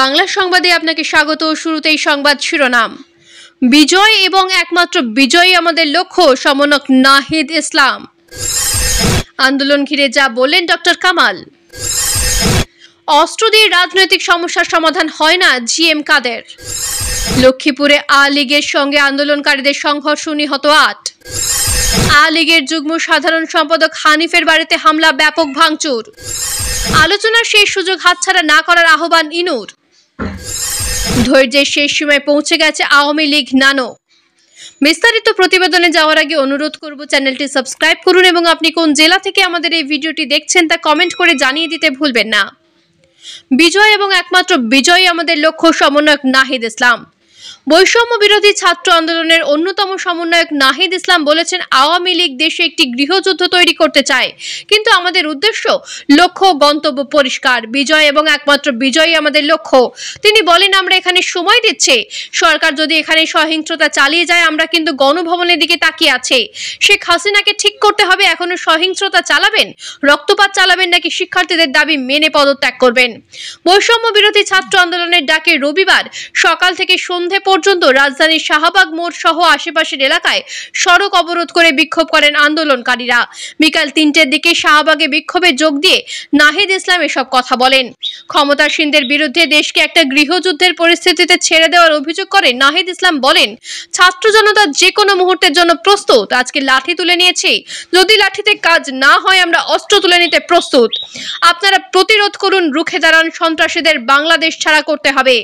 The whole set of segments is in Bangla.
বাংলা সংবাদে আপনাকে স্বাগত শুরুতেই সংবাদ শিরোনাম বিজয় এবং একমাত্র বিজয়ী আমাদের লক্ষ্য সমনক নাহিদ ইসলাম আন্দোলন ঘিরে যা বললেন ডক্টর কামাল অস্ত্র দিয়ে রাজনৈতিক সমস্যার সমাধান হয় না জিএম কাদের লক্ষ্মীপুরে আ লীগের সঙ্গে আন্দোলনকারীদের সংঘর্ষ নিহত আট আ লীগের যুগ্ম সাধারণ সম্পাদক হানিফের বাড়িতে হামলা ব্যাপক ভাঙচুর আলোচনার সেই সুযোগ হাতছাড়া না করার আহ্বান ইনুর ধৈর্যের শেষ সীমায় পৌঁছে গেছে আওয়ামী লীগ নানো বিস্তারিত প্রতিবেদনে যাওয়ার আগে অনুরোধ করব চ্যানেলটি সাবস্ক্রাইব করুন এবং আপনি কোন জেলা থেকে আমাদের এই ভিডিওটি দেখছেন তা কমেন্ট করে জানিয়ে দিতে ভুলবেন না বিজয় এবং একমাত্র বিজয় আমাদের লক্ষ্য সমন্বয়ক নাহিদ ইসলাম বৈষম্য বিরোধী ছাত্র আন্দোলনের অন্যতম সমন্বয়ক নাহিদ ইসলাম বলেছেন আওয়ামী লীগ দেশে একটি গৃহযুদ্ধ তৈরি করতে চায় কিন্তু আমাদের উদ্দেশ্য লক্ষ্য গন্তব্য পরিষ্কার বিজয় এবং একমাত্র বিজয়ী আমাদের লক্ষ্য তিনি বলেন আমরা এখানে সময় দিচ্ছে সরকার যদি এখানে সহিংসতা চালিয়ে যায় আমরা কিন্তু গণভবনের দিকে তাকিয়ে আছে শেখ হাসিনাকে ঠিক করতে হবে এখনো সহিংসতা চালাবেন রক্তপাত চালাবেন নাকি শিক্ষার্থীদের দাবি মেনে পদত্যাগ করবেন বৈষম্য বিরোধী ছাত্র আন্দোলনের ডাকে রবিবার সকাল থেকে সন্ধে পর্যন্ত রাজধানীর শাহবাগ মোড় সহ আশেপাশের এলাকায় সড়ক অবরোধ করে বিক্ষোভ করেন আন্দোলনকারীরা বিকাল তিনটের দিকে শাহবাগে বিক্ষোভে যোগ দিয়ে নাহিদ ইসলাম এসব কথা বলেন ক্ষমতাসীনদের বিরুদ্ধে দেশকে একটা গৃহযুদ্ধের পরিস্থিতিতে ছেড়ে দেওয়ার অভিযোগ করে নাহিদ ইসলাম বলেন ছাত্র জনতা যে কোনো মুহূর্তের জন্য প্রস্তুত আজকে লাঠি তুলে নিয়েছি যদি লাঠিতে কাজ না হয় আমরা অস্ত্র তুলে নিতে প্রস্তুত আপনারা প্রতিরোধ করুন রুখে দাঁড়ান সন্ত্রাসীদের বাংলাদেশ ছাড়া করতে হবে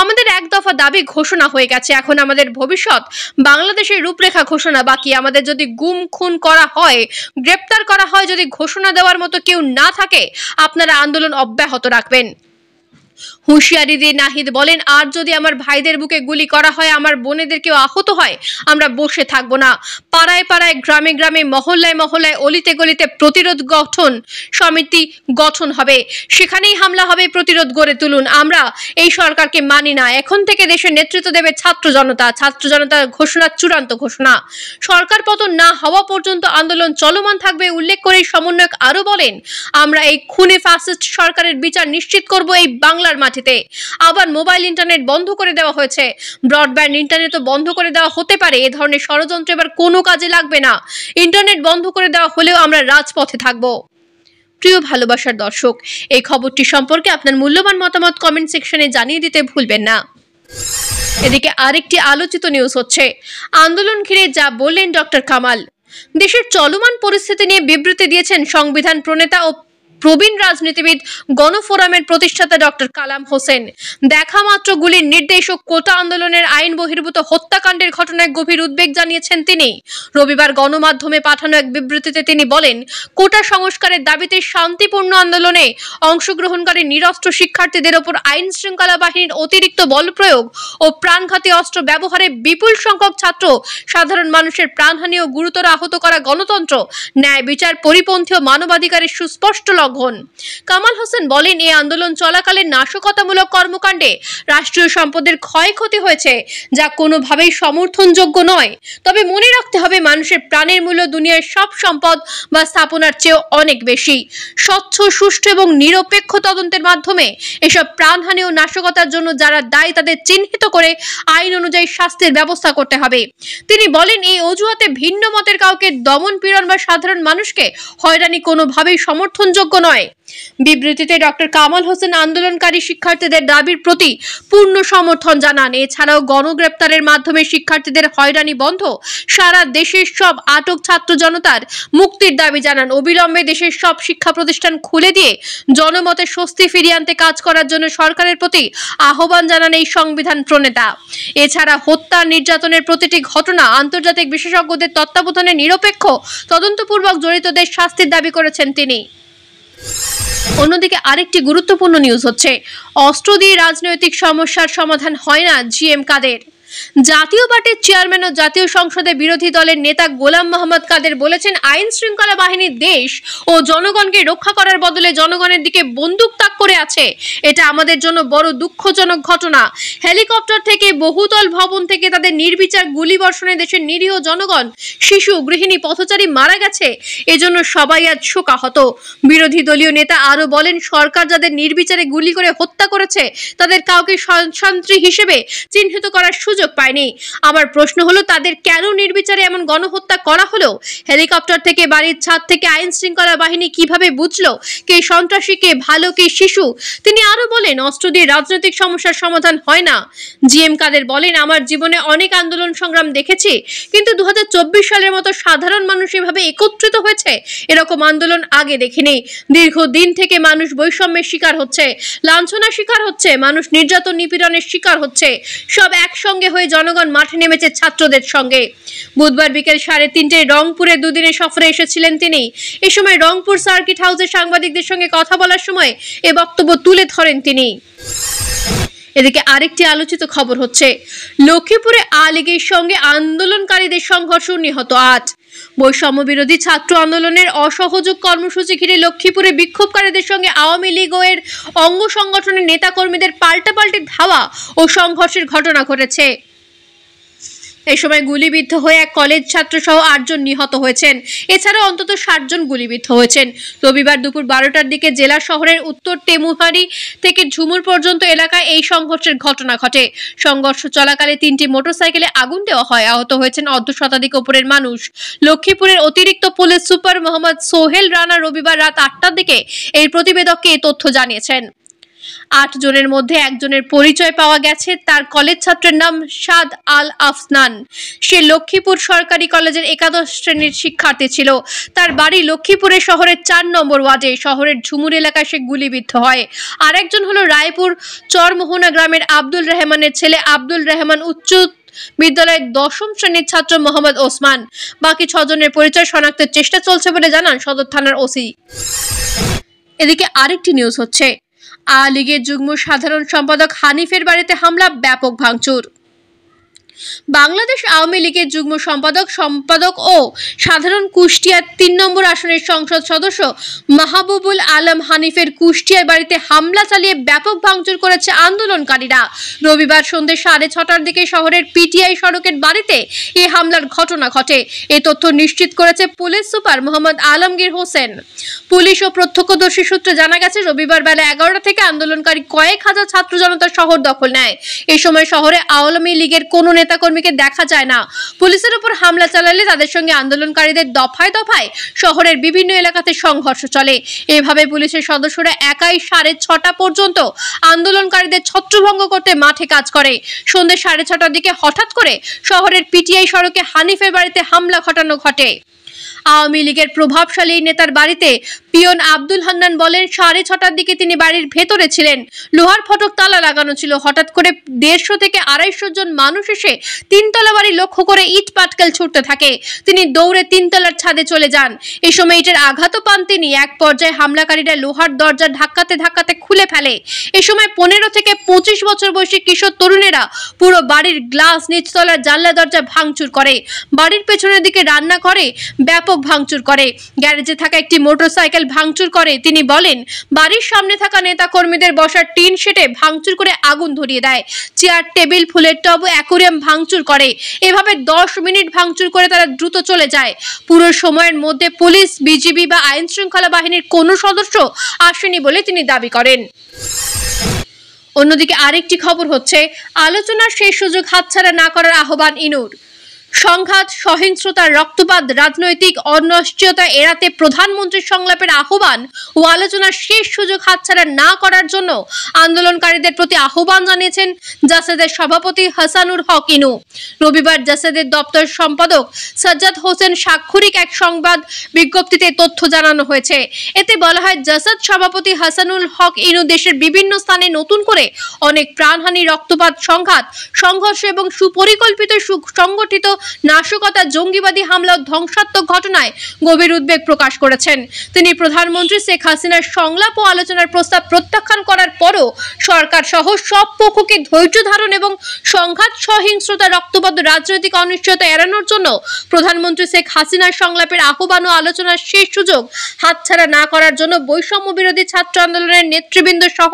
আমাদের এক দফা দাবি ঘোষণা ঘোষণা হয়ে গেছে এখন আমাদের ভবিষ্যৎ বাংলাদেশের রূপরেখা ঘোষণা বাকি আমাদের যদি গুম খুন করা হয় গ্রেপ্তার করা হয় যদি ঘোষণা দেওয়ার মতো কেউ না থাকে আপনারা আন্দোলন অব্যাহত রাখবেন হুঁশিয়ারি দিয়ে নাহিদ বলেন আর যদি আমার ভাইদের বুকে গুলি করা হয় আমার বোনেদের কেউ আহত হয় আমরা বসে থাকব না পাড়ায় পাড়ায় গ্রামে গ্রামে মহল্লায় মহল্লায় অলিতে গলিতে প্রতিরোধ গঠন সমিতি গঠন হবে সেখানেই হামলা হবে প্রতিরোধ গড়ে তুলুন আমরা এই সরকারকে মানি না এখন থেকে দেশের নেতৃত্ব দেবে ছাত্র জনতা ছাত্র জনতার ঘোষণা চূড়ান্ত ঘোষণা সরকার পতন না হওয়া পর্যন্ত আন্দোলন চলমান থাকবে উল্লেখ করে সমন্বয়ক আরও বলেন আমরা এই খুনে ফাসিস্ট সরকারের বিচার নিশ্চিত করব এই বাংলার মাঠে মাটিতে আবার মোবাইল ইন্টারনেট বন্ধ করে দেওয়া হয়েছে ব্রডব্যান্ড ইন্টারনেটও বন্ধ করে দেওয়া হতে পারে এ ধরনের ষড়যন্ত্র এবার কোনো কাজে লাগবে না ইন্টারনেট বন্ধ করে দেওয়া হলেও আমরা রাজপথে থাকবো প্রিয় ভালোবাসার দর্শক এই খবরটি সম্পর্কে আপনার মূল্যবান মতামত কমেন্ট সেকশনে জানিয়ে দিতে ভুলবেন না এদিকে আরেকটি আলোচিত নিউজ হচ্ছে আন্দোলন ঘিরে যা বললেন ডক্টর কামাল দেশের চলমান পরিস্থিতি নিয়ে বিবৃতি দিয়েছেন সংবিধান প্রণেতা ও প্রবীণ রাজনীতিবিদ গণফোরামের প্রতিষ্ঠাতা ডক্টর কালাম হোসেন দেখা মাত্র গুলির নির্দেশক কোটা আন্দোলনের আইন বহির্ভূত হত্যাকাণ্ডের ঘটনায় গভীর উদ্বেগ জানিয়েছেন তিনি রবিবার গণমাধ্যমে পাঠানো এক বিবৃতিতে তিনি বলেন কোটা সংস্কারের দাবিতে শান্তিপূর্ণ আন্দোলনে অংশগ্রহণকারী নিরস্ত্র শিক্ষার্থীদের ওপর আইন শৃঙ্খলা বাহিনীর অতিরিক্ত বল প্রয়োগ ও প্রাণঘাতী অস্ত্র ব্যবহারে বিপুল সংখ্যক ছাত্র সাধারণ মানুষের প্রাণহানি ও গুরুতর আহত করা গণতন্ত্র ন্যায় বিচার পরিপন্থী ও মানবাধিকারের সুস্পষ্ট লঙ্ঘন জঘন কামাল হোসেন বলেন এই আন্দোলন চলাকালে নাশকতামূলক কর্মকাণ্ডে রাষ্ট্রীয় সম্পদের ক্ষয়ক্ষতি হয়েছে যা কোনোভাবেই সমর্থনযোগ্য নয় তবে মনে রাখতে হবে মানুষের প্রাণের মূল্য দুনিয়ার সব সম্পদ বা স্থাপনার চেয়েও অনেক বেশি স্বচ্ছ সুষ্ঠু এবং নিরপেক্ষ তদন্তের মাধ্যমে এসব প্রাণহানি ও নাশকতার জন্য যারা দায়ী তাদের চিহ্নিত করে আইন অনুযায়ী শাস্তির ব্যবস্থা করতে হবে তিনি বলেন এই অজুহাতে ভিন্ন মতের কাউকে দমন পীড়ন বা সাধারণ মানুষকে হয়রানি কোনোভাবেই সমর্থনযোগ্য নয় বিবৃতিতে ডক্টর কামাল হোসেন আন্দোলনকারী শিক্ষার্থীদের দাবির প্রতি পূর্ণ সমর্থন জানান এছাড়াও গণগ্রেপ্তারের মাধ্যমে শিক্ষার্থীদের হয়রানি বন্ধ সারা দেশের সব আটক ছাত্র জনতার মুক্তির দাবি জানান অবিলম্বে দেশের সব শিক্ষা প্রতিষ্ঠান খুলে দিয়ে জনমতে স্বস্তি ফিরিয়ে আনতে কাজ করার জন্য সরকারের প্রতি আহ্বান জানান এই সংবিধান প্রণেতা এছাড়া হত্যা নির্যাতনের প্রতিটি ঘটনা আন্তর্জাতিক বিশেষজ্ঞদের তত্ত্বাবধানে নিরপেক্ষ তদন্তপূর্বক জড়িতদের শাস্তির দাবি করেছেন তিনি অন্যদিকে আরেকটি গুরুত্বপূর্ণ নিউজ হচ্ছে অস্ত্র দিয়ে রাজনৈতিক সমস্যার সমাধান হয় না জিএম কাদের জাতীয় পার্টির চেয়ারম্যান ও জাতীয় সংসদে বিরোধী দলের নেতা গোলাম মোহাম্মদ কাদের বলেছেন আইন শৃঙ্খলা বাহিনী দেশ ও জনগণকে রক্ষা করার বদলে জনগণের দিকে বন্দুক তাক করে আছে এটা আমাদের জন্য বড় দুঃখজনক ঘটনা হেলিকপ্টার থেকে বহুতল ভবন থেকে তাদের নির্বিচার গুলি বর্ষণে দেশের নিরীহ জনগণ শিশু গৃহিণী পথচারী মারা গেছে এজন্য সবাই আজ শোকাহত বিরোধী দলীয় নেতা আরও বলেন সরকার যাদের নির্বিচারে গুলি করে হত্যা করেছে তাদের কাউকে সন্ত্রী হিসেবে চিহ্নিত করার সুযোগ সুযোগ পায়নি আমার প্রশ্ন হলো তাদের কেন নির্বিচারে এমন গণহত্যা করা হলো হেলিকপ্টার থেকে বাড়ির ছাদ থেকে আইন শৃঙ্খলা বাহিনী কিভাবে বুঝলো কে সন্ত্রাসী কে ভালো কে শিশু তিনি আরো বলেন অস্ত্র দিয়ে রাজনৈতিক সমস্যার সমাধান হয় না জিএম কাদের বলেন আমার জীবনে অনেক আন্দোলন সংগ্রাম দেখেছি কিন্তু দু সালের মতো সাধারণ মানুষ এভাবে একত্রিত হয়েছে এরকম আন্দোলন আগে দেখিনি দীর্ঘ দিন থেকে মানুষ বৈষম্যের শিকার হচ্ছে লাঞ্ছনার শিকার হচ্ছে মানুষ নির্যাতন নিপীড়নের শিকার হচ্ছে সব একসঙ্গে হয়ে জনগণ মাঠে নেমেছে ছাত্রদের সঙ্গে বুধবার বিকেল সাড়ে তিনটে রংপুরে দুদিনের সফরে এসেছিলেন তিনি এ সময় রংপুর সার্কিট হাউসে সাংবাদিকদের সঙ্গে কথা বলার সময় এ বক্তব্য তুলে ধরেন তিনি এদিকে আরেকটি আলোচিত খবর হচ্ছে লক্ষ্মীপুরে আলিগের সঙ্গে আন্দোলনকারীদের সংঘর্ষ নিহত আট বৈষম্য বিরোধী ছাত্র আন্দোলনের অসহযোগ কর্মসূচি ঘিরে লক্ষ্মীপুরে বিক্ষোভকারীদের সঙ্গে আওয়ামী লীগ এর অঙ্গ সংগঠনের নেতাকর্মীদের পাল্টাপাল্টি ধাওয়া ও সংঘর্ষের ঘটনা ঘটেছে এই সময় গুলিবিদ্ধ হয়ে এক কলেজ ছাত্রসহ আটজন নিহত হয়েছেন এছাড়া অন্তত ষাটজন গুলিবিদ্ধ হয়েছেন রবিবার দুপুর বারোটার দিকে জেলা শহরের উত্তর টেমুহারি থেকে ঝুমুর পর্যন্ত এলাকায় এই সংঘর্ষের ঘটনা ঘটে সংঘর্ষ চলাকালে তিনটি মোটরসাইকেলে আগুন দেওয়া হয় আহত হয়েছেন অর্ধ শতাধিক ওপরের মানুষ লক্ষ্মীপুরের অতিরিক্ত পুলিশ সুপার মোহাম্মদ সোহেল রানা রবিবার রাত আটটার দিকে এই প্রতিবেদককে এই তথ্য জানিয়েছেন আট জনের মধ্যে একজনের পরিচয় পাওয়া গেছে তার কলেজ ছাত্রের নাম সাদ আল আফনান সে লক্ষ্মীপুর সরকারি কলেজের একাদশ শ্রেণীর শিক্ষার্থী ছিল তার বাড়ি লক্ষ্মীপুরের শহরের চার নম্বর ওয়ার্ডে শহরের ঝুমুর এলাকায় সে গুলিবিদ্ধ হয় আর একজন হলো রায়পুর চরমোহনা গ্রামের আব্দুল রহমানের ছেলে আব্দুল রহমান উচ্চ বিদ্যালয়ের দশম শ্রেণীর ছাত্র মোহাম্মদ ওসমান বাকি ছজনের পরিচয় শনাক্তের চেষ্টা চলছে বলে জানান সদর থানার ওসি এদিকে আরেকটি নিউজ হচ্ছে আ লীগের যুগ্ম সাধারণ সম্পাদক হানিফের বাড়িতে হামলা ব্যাপক ভাঙচুর বাংলাদেশ আওয়ামী লীগের যুগ্ম সম্পাদক সম্পাদক ও সাধারণ কুষ্টিয়ার তিন নম্বর আসনের সংসদ সদস্য মাহবুবুল আলম হানিফের কুষ্টিয়ার বাড়িতে হামলা চালিয়ে ব্যাপক ভাঙচুর করেছে আন্দোলনকারীরা রবিবার সন্ধ্যে সাড়ে ছটার দিকে শহরের পিটিআই সড়কের বাড়িতে এ হামলার ঘটনা ঘটে এ তথ্য নিশ্চিত করেছে police super Mohammad Alamgir Hossain police ও প্রত্যক্ষদর্শী সূত্রে জানা গেছে রবিবার বেলা এগারোটা থেকে আন্দোলনকারী কয়েক হাজার ছাত্র জনতা শহর দখল নেয় এ সময় শহরে আওয়ামী লীগের কোনো নেতা কর্মীকে দেখা যায় না পুলিশের উপর হামলা চালালে তাদের সঙ্গে আন্দোলনকারীদের দফায় দফায় শহরের বিভিন্ন এলাকাতে সংঘর্ষ চলে এভাবে পুলিশের সদস্যরা একাই সাড়ে ছটা পর্যন্ত আন্দোলনকারীদের ছত্রভঙ্গ করতে মাঠে কাজ করে সন্ধ্যে সাড়ে ছটার দিকে হঠাৎ করে শহরের পিটিআই সড়কে হানিফের বাড়িতে হামলা ঘটানো ঘটে আওয়ামী লীগের প্রভাবশালী নেতার বাড়িতে পিয়ন আব্দুল হান্নান বলেন সাড়ে ছটার দিকে তিনি বাড়ির ভেতরে ছিলেন লোহার ফটক তালা লাগানো ছিল হঠাৎ করে দেড়শো থেকে আড়াইশো জন মানুষ এসে তিনতলা বাড়ি লক্ষ্য করে ইট পাটকেল ছুটতে থাকে তিনি দৌড়ে তিনতলার ছাদে চলে যান এই সময় ইটের আঘাতও পান তিনি এক পর্যায়ে হামলাকারীরা লোহার দরজা ধাক্কাতে ধাক্কাতে খুলে ফেলে এ সময় পনেরো থেকে পঁচিশ বছর বয়সী কিশোর তরুণেরা পুরো বাড়ির গ্লাস নিচতলার জানলা দরজা ভাঙচুর করে বাড়ির পেছনের দিকে রান্না করে ব্যাপক ল্যাপটপ ভাঙচুর করে গ্যারেজে থাকা একটি মোটরসাইকেল ভাঙচুর করে তিনি বলেন বাড়ির সামনে থাকা নেতা কর্মীদের বসার টিন সেটে ভাঙচুর করে আগুন ধরিয়ে দেয় চেয়ার টেবিল ফুলের টব অ্যাকোরিয়াম ভাঙচুর করে এভাবে দশ মিনিট ভাঙচুর করে তারা দ্রুত চলে যায় পুরো সময়ের মধ্যে পুলিশ বিজিবি বা আইন শৃঙ্খলা বাহিনীর কোনো সদস্য আসেনি বলে তিনি দাবি করেন অন্যদিকে আরেকটি খবর হচ্ছে আলোচনার সেই সুযোগ হাতছাড়া না করার আহ্বান ইনুর সংঘাত সহিংসতা রক্তপাত রাজনৈতিক অনিশ্চয়তা এড়াতে প্রধানমন্ত্রীর সংলাপের আহ্বান ও আলোচনার শেষ সুযোগ হাতছাড়া না করার জন্য আন্দোলনকারীদের প্রতি আহ্বান জানিয়েছেন জাসেদের সভাপতি হাসানুর হক ইনু রবিবার জাসেদের দপ্তর সম্পাদক সাজ্জাদ হোসেন স্বাক্ষরিক এক সংবাদ বিজ্ঞপ্তিতে তথ্য জানানো হয়েছে এতে বলা হয় জাসাদ সভাপতি হাসানুল হক ইনু দেশের বিভিন্ন স্থানে নতুন করে অনেক প্রাণহানি রক্তপাত সংঘাত সংঘর্ষ এবং সুপরিকল্পিত সংগঠিত নাশকতা জঙ্গিবাদী হামলা ধ্বংসাত্মক ঘটনায় গভীর উদ্বেগ প্রকাশ করেছেন তিনি প্রধানমন্ত্রী শেখ হাসিনার সংলাপ ও আলোচনার প্রস্তাব প্রত্যাখ্যান করার পরও সরকার সহ সব পক্ষকে ধৈর্য ধারণ এবং সংঘাত সহিংসতা রক্তপাত রাজনৈতিক অনিশ্চয়তা এড়ানোর জন্য প্রধানমন্ত্রী শেখ হাসিনার সংলাপের আহ্বান ও আলোচনার শেষ সুযোগ হাতছাড়া না করার জন্য বৈষম্য বিরোধী ছাত্র আন্দোলনের নেতৃবৃন্দ সহ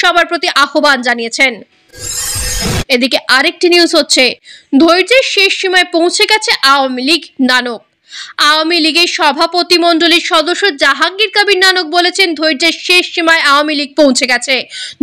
সবার প্রতি আহ্বান জানিয়েছেন এদিকে আরেকটি নিউজ হচ্ছে ধৈর্যের শেষ সীমায় পৌঁছে গেছে আওয়ামী লীগ নানক আওয়ামী লীগের সভাপতিমণ্ডলীর সদস্য জাহাঙ্গীর কবির নানক বলেছেন ধৈর্যের শেষ সীমায় আওয়ামী লীগ পৌঁছে গেছে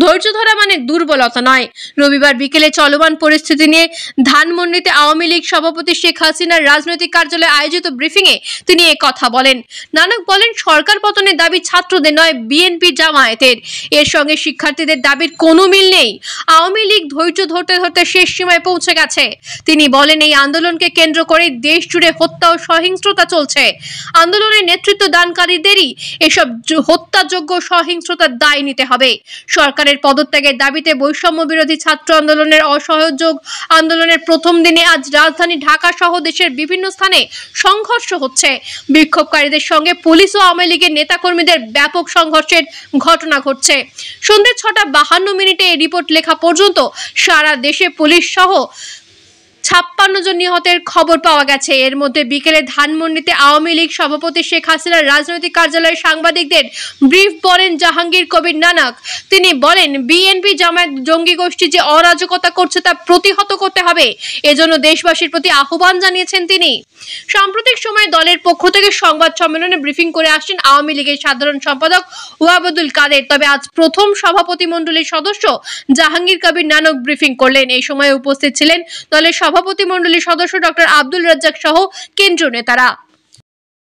ধৈর্য ধরা মানে দুর্বলতা নয় রবিবার বিকেলে চলমান পরিস্থিতি নিয়ে ধানমন্ডিতে আওয়ামী লীগ সভাপতি শেখ হাসিনার রাজনৈতিক কার্যালয়ে আয়োজিত ব্রিফিংয়ে তিনি এ কথা বলেন নানক বলেন সরকার পতনের দাবি ছাত্রদের নয় বিএনপি জামায়াতের এর সঙ্গে শিক্ষার্থীদের দাবির কোনো মিল নেই আওয়ামী লীগ ধৈর্য ধরতে ধরতে শেষ সীমায় পৌঁছে গেছে তিনি বলেন এই আন্দোলনকে কেন্দ্র করে দেশ জুড়ে হত্যা ও সহিংস সহিংসতা চলছে আন্দোলনের নেতৃত্ব দানকারীদেরই এসব হত্যাযোগ্য সহিংসতার দায় নিতে হবে সরকারের পদত্যাগের দাবিতে বৈষম্য বিরোধী ছাত্র আন্দোলনের অসহযোগ আন্দোলনের প্রথম দিনে আজ রাজধানী ঢাকা সহ দেশের বিভিন্ন স্থানে সংঘর্ষ হচ্ছে বিক্ষোভকারীদের সঙ্গে পুলিশ ও আওয়ামী লীগের নেতাকর্মীদের ব্যাপক সংঘর্ষের ঘটনা ঘটছে সন্ধ্যে ছটা বাহান্ন মিনিটে এই রিপোর্ট লেখা পর্যন্ত সারা দেশে পুলিশ সহ ছাপ্পান্ন জন নিহতের খবর পাওয়া গেছে এর মধ্যে বিকেলে ধানমন্ডিতে আওয়ামী লীগ সভাপতি শেখ হাসিনার রাজনৈতিক কার্যালয়ে সাংবাদিকদের ব্রিফ বলেন জাহাঙ্গীর কবির নানক তিনি বলেন বিএনপি জামায়াত জঙ্গি গোষ্ঠী যে অরাজকতা করছে তা প্রতিহত করতে হবে এজন্য দেশবাসীর প্রতি আহ্বান জানিয়েছেন তিনি সাম্প্রতিক সময়ে দলের পক্ষ থেকে সংবাদ সম্মেলনে ব্রিফিং করে আসছেন আওয়ামী লীগের সাধারণ সম্পাদক ওয়াবুদুল কাদের তবে আজ প্রথম সভাপতি মন্ডলীর সদস্য জাহাঙ্গীর কবির নানক ব্রিফিং করলেন এই সময় উপস্থিত ছিলেন দলের সভা সভাপতিমণ্ডলীর সদস্য ডক্টর আব্দুল রাজ্জাক সহ কেন্দ্রীয় নেতারা